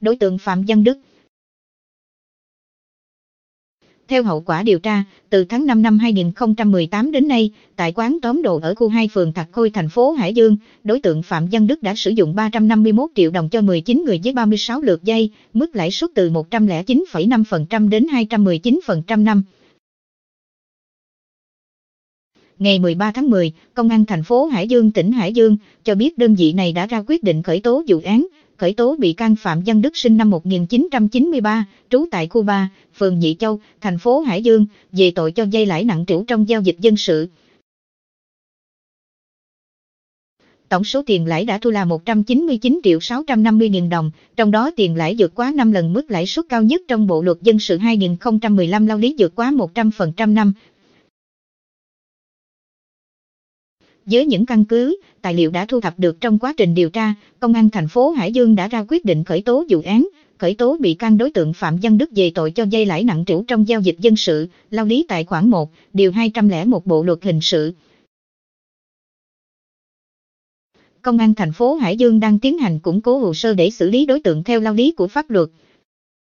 đối tượng Phạm Văn Đức. Theo hậu quả điều tra, từ tháng 5 năm 2018 đến nay, tại quán tóm đồ ở khu 2 phường Thạch Khôi, thành phố Hải Dương, đối tượng Phạm Văn Đức đã sử dụng 351 triệu đồng cho 19 người với 36 lượt dây, mức lãi suất từ 109,5% đến 219% năm. Ngày 13 tháng 10, Công an thành phố Hải Dương tỉnh Hải Dương cho biết đơn vị này đã ra quyết định khởi tố vụ án, khởi tố bị can Phạm Văn Đức sinh năm 1993, trú tại khu 3, phường Nhị Châu, thành phố Hải Dương, về tội cho dây lãi nặng trĩu trong giao dịch dân sự. Tổng số tiền lãi đã thu là 199 triệu 650 nghìn đồng, trong đó tiền lãi vượt quá 5 lần mức lãi suất cao nhất trong bộ luật dân sự 2015 lao lý vượt quá 100% năm, dưới những căn cứ, tài liệu đã thu thập được trong quá trình điều tra, Công an thành phố Hải Dương đã ra quyết định khởi tố vụ án, khởi tố bị can đối tượng Phạm Văn Đức về tội cho dây lãi nặng trĩu trong giao dịch dân sự, lao lý tại khoản 1, điều 201 Bộ luật hình sự. Công an thành phố Hải Dương đang tiến hành củng cố hồ sơ để xử lý đối tượng theo lao lý của pháp luật.